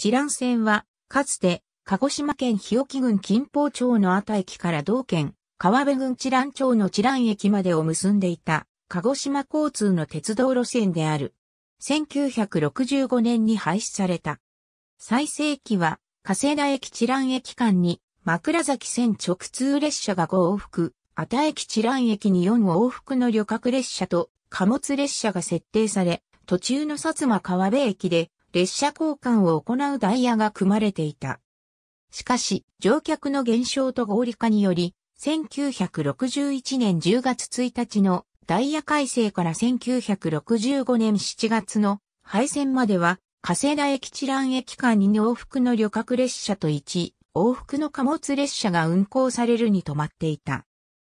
知覧線は、かつて、鹿児島県日置郡近方町の熱駅から同県、川辺郡知覧町の知覧駅までを結んでいた、鹿児島交通の鉄道路線である。1965年に廃止された。最盛期は、加世田駅知覧駅間に、枕崎線直通列車が5往復、熱駅知覧駅に4往復の旅客列車と貨物列車が設定され、途中の薩摩川辺駅で列車交換を行うダイヤが組まれていた。しかし、乗客の減少と合理化により、1961年10月1日のダイヤ改正から1965年7月の廃線までは、加世田駅地乱駅間に往復の旅客列車と1、往復の貨物列車が運行されるに止まっていた。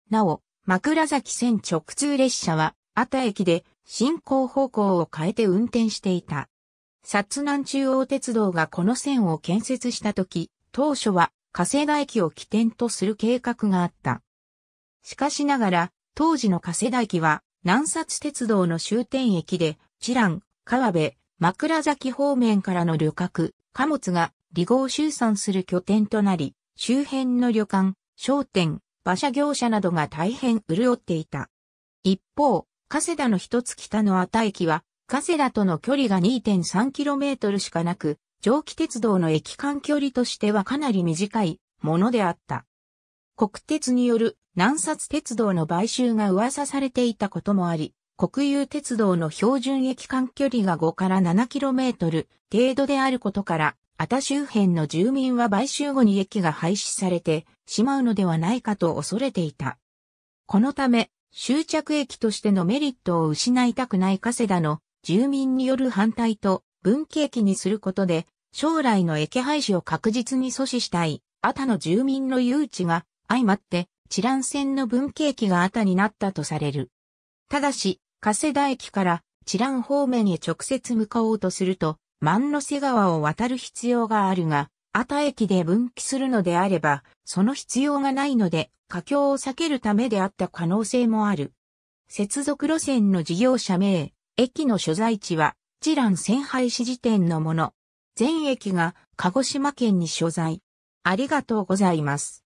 なお、枕崎線直通列車は、あた駅で進行方向を変えて運転していた。薩南中央鉄道がこの線を建設した時、当初は加瀬田駅を起点とする計画があった。しかしながら、当時の加瀬田駅は南薩鉄道の終点駅で、知覧、川辺、枕崎方面からの旅客、貨物が離合集散する拠点となり、周辺の旅館、商店、馬車業者などが大変潤っていた。一方、加世田の一つ北の熱田駅は、カセ田との距離が 2.3km しかなく、蒸気鉄道の駅間距離としてはかなり短いものであった。国鉄による南札鉄道の買収が噂されていたこともあり、国有鉄道の標準駅間距離が5から 7km 程度であることから、熱周辺の住民は買収後に駅が廃止されてしまうのではないかと恐れていた。このため、終着駅としてのメリットを失いたくない加世田の住民による反対と分岐期にすることで、将来の駅廃止を確実に阻止したい、アタの住民の誘致が相まって、知覧線の分岐期がアタになったとされる。ただし、加世田駅から知覧方面へ直接向かおうとすると、万之瀬川を渡る必要があるが、アタ駅で分岐するのであれば、その必要がないので、過境を避けるためであった可能性もある。接続路線の事業者名、駅の所在地は、知覧仙廃市時点のもの。全駅が鹿児島県に所在。ありがとうございます。